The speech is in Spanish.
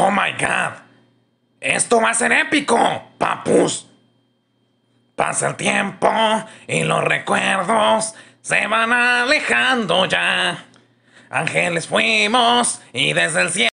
¡Oh my god! ¡Esto va a ser épico, papus! Pasa el tiempo y los recuerdos se van alejando ya. Ángeles fuimos y desde el cielo.